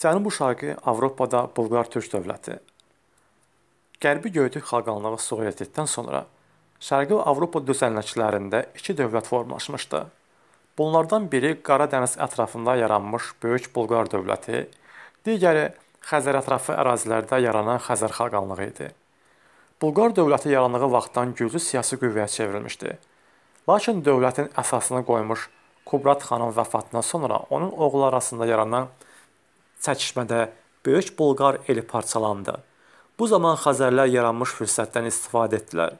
Cənub uşaqı Avropada Bulqar türk dövləti, Qərbi Göytük xaqanlığı Sovet etdikdən sonra Şərqi Avropa düzənləklərində iki dövlət formalaşmışdı. Bunlardan biri Qara dəniz ətrafında yaranmış Böyük Bulqar dövləti, digəri Xəzər ətrafı ərazilərdə yaranan Xəzər xaqanlığı idi. Bulqar dövləti yarandığı vaxtdan güclü siyasi qüvvəyə çevrilmişdi. Lakin dövlətin əsasını qoymuş Kubrat xanın vəfatından sonra onun oğlu arasında yaranan çəkişmədə böyük Bolqar eli parçalandı. Bu zaman Xəzərlər yaranmış fürsətdən istifadə etdilər.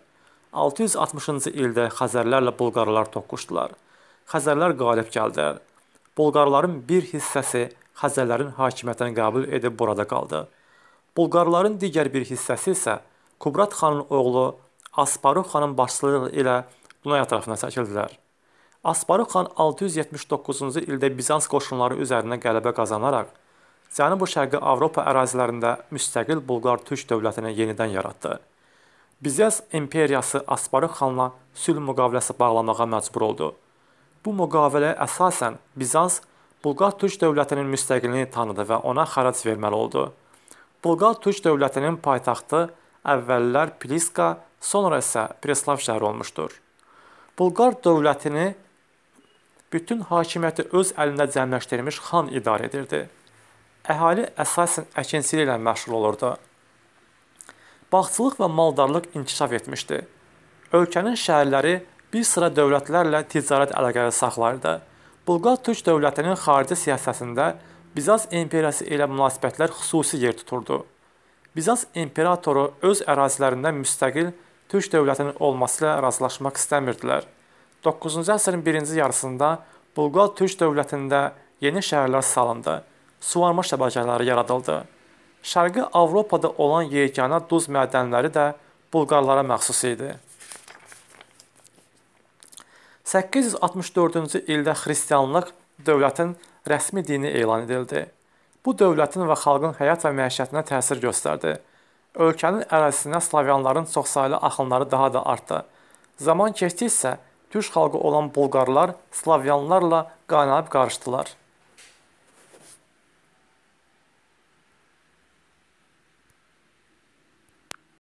660-cı ildə Xəzərlərlə Bolqarlar toqquşdular. Xəzərlər qalib gəldilər. Bolqarların bir hissəsi Xəzərlərin hakimiyyətini qəbul edib burada qaldı. Bolqarların digər bir hissəsi isə Kubrat xanın oğlu Asparuq xanın başçılığı ilə Dunay ətrafına çəkildilər. Asparuq xan 679-cu ildə Bizans qoşunları üzərinə qələbə qazanaraq Cənubi-Şərqi Avropa ərazilərində müstəqil Bulqar-Türk dövlətini yenidən yaratdı. Bizyans imperiyası Asparı xanla sülh müqaviləsi bağlamağa məcbur oldu. Bu müqaviləyə əsasən Bizans Bulqar-Türk dövlətinin müstəqilliyini tanıdı və ona xərac verməli oldu. Bulqar-Türk dövlətinin paytaxtı əvvəllər Pliska, sonra isə Preslav şəhəri olmuşdur. Bulqar dövlətini bütün hakimiyyəti öz əlində cəmləşdirmiş xan idarə edirdi. Əhali əsasən əkinçilik ilə məşğul olurdu. Bağçılıq və maldarlıq inkişaf etmişdi. Ölkənin şəhərləri bir sıra dövlətlərlə ticarət əlaqələri saxlayırdı. Bulqar Türk dövlətinin xarici siyasətində Bizans imperiyası ilə münasibətlər xüsusi yer tuturdu. Bizans imperatoru öz ərazilərindən müstəqil Türk dövlətinin olması ilə razılaşmaq istəmirdilər. 9-cu əsrin birinci yarısında Bulqar Türk dövlətində yeni şəhərlər salındı suvarma şəbəkələri yaradıldı. Şərqi Avropada olan yeganə duz mədənləri də Bulqarlara məxsus idi. 864-cü ildə xristianlıq dövlətin rəsmi dini elan edildi. Bu dövlətin və xalqın həyat və məişətinə təsir göstərdi. Ölkənin ərazisinə slavyanların çoxsaylı axınları daha da artdı. Zaman keçdikcə türk xalqı olan bulqarlar slavyanlarla qaynayıb qarışdılar.